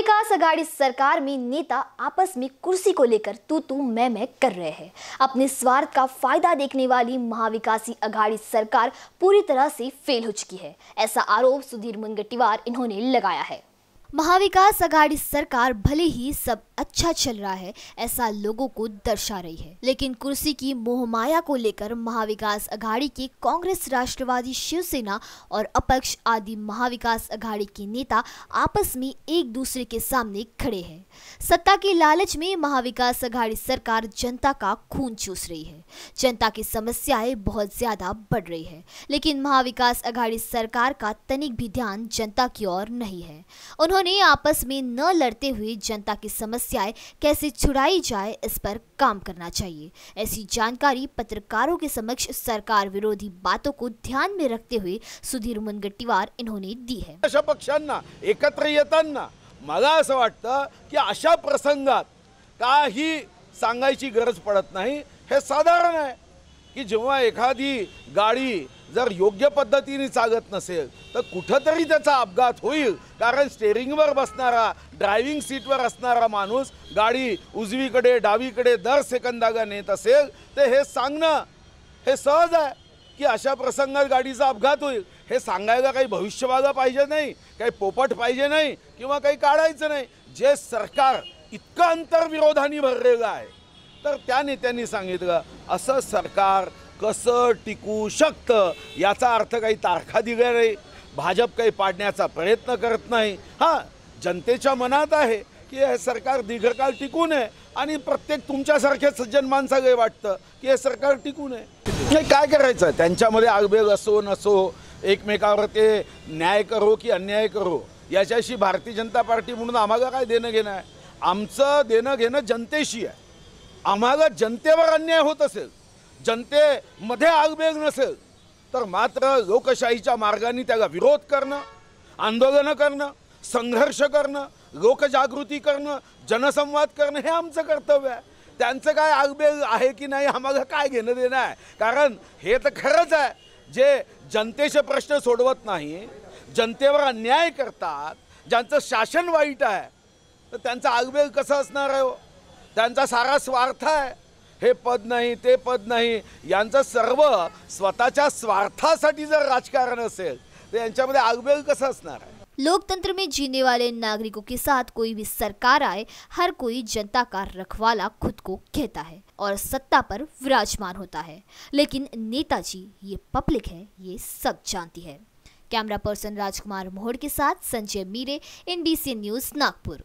विकास अघाड़ी सरकार में नेता आपस में कुर्सी को लेकर तू तू मैं मैं कर रहे हैं अपने स्वार्थ का फायदा देखने वाली महाविकासी अघाड़ी सरकार पूरी तरह से फेल हो चुकी है ऐसा आरोप सुधीर मुनगटीवार इन्होंने लगाया है महाविकास अघाड़ी सरकार भले ही सब अच्छा चल रहा है ऐसा लोगों को दर्शा रही है लेकिन कुर्सी की मोहमाया को लेकर महाविकास अघाड़ी के कांग्रेस राष्ट्रवादी शिवसेना और अपक्ष आदि महाविकास अघाड़ी के नेता आपस में एक दूसरे के सामने खड़े हैं सत्ता के लालच में महाविकास अघाड़ी सरकार जनता का खून चूस रही है जनता की समस्याएं बहुत ज्यादा बढ़ रही है लेकिन महाविकास अघाड़ी सरकार का तनिक भी ध्यान जनता की ओर नहीं है उन्होंने आपस में न लड़ते हुए जनता की समस्या समस्याएं कैसे छुड़ाई जाए इस पर काम करना चाहिए ऐसी जानकारी पत्रकारों के समक्ष सरकार विरोधी बातों को ध्यान में रखते हुए सुधीर मुनगट्टीवार इन्होंने दी है अशा पक्षांना एकत्र येताना मला असं की अशा प्रसंगात काही सांगायची गरज पडत नहीं साधारण है कि जेव्हा एखादी गाडी जर योग्य पद्धतीने चालत नसेल तर कुठंतरी त्याचा अपघात होईल कारण स्टेअरिंगवर बसणारा ड्रायव्हिंग सीटवर असणारा माणूस गाडी उजवीकडे डावीकडे दर सेकंदागा नेत असेल तर हे सांगणं हे सहज आहे की अशा प्रसंगात गाडीचा अपघात होईल हे सांगायला काही भविष्यवादा पाहिजे नाही काही पोपट पाहिजे नाही किंवा काही काढायचं नाही जे सरकार इतकं अंतर भरलेलं आहे तर त्या नेत्यांनी सांगितलं असं सरकार कसं टिकू शकतं याचा अर्थ काही तारखा दिल्या नाही भाजप काही पाडण्याचा प्रयत्न करत नाही हां जनतेच्या मनात आहे की हे सरकार दीर्घकाळ टिकू नये आणि प्रत्येक तुमच्यासारखे सज्जन माणसाकडे वाटतं की हे सरकार टिकू नये नाही काय करायचं त्यांच्यामध्ये आगबेग असो नसो एकमेकावर ते न्याय करो की अन्याय करो याच्याशी भारतीय जनता पार्टी म्हणून आम्हाला काय देणं घेणं आहे आमचं देणं घेणं जनतेशी आहे आम्हाला जनतेवर अन्याय होत असेल जनतेमध्ये आगबेग नसेल तर मात्र लोकशाहीच्या मार्गाने त्याला विरोध करणं आंदोलनं करणं संघर्ष करणं लोकजागृती करणं जनसंवाद करणं हे आमचं कर्तव्य आहे त्यांचं काय आगबेग आहे की नाही आम्हाला काय घेणं देणं आहे कारण हे तर खरंच आहे जे जनतेचे प्रश्न सोडवत नाही जनतेवर अन्याय करतात ज्यांचं शासन वाईट आहे तर त्यांचा आगबेग कसं असणार आहे हो? त्यांचा सारा स्वार्थ आहे हे पद नहीं ते पद नहीं सर्व स्वतःच्या स्वार्थासाठी जर राजकारण लोकतंत्र में जीने वाले नागरिकों के साथ कोई भी सरकार आए हर कोई जनता का रखवाला खुद को कहता है और सत्ता पर विराजमान होता है लेकिन नेताजी ये पब्लिक है ये सब जानती है कैमरा पर्सन राजकुमार मोहड़ के साथ संजय मीरे एनबीसी न्यूज नागपुर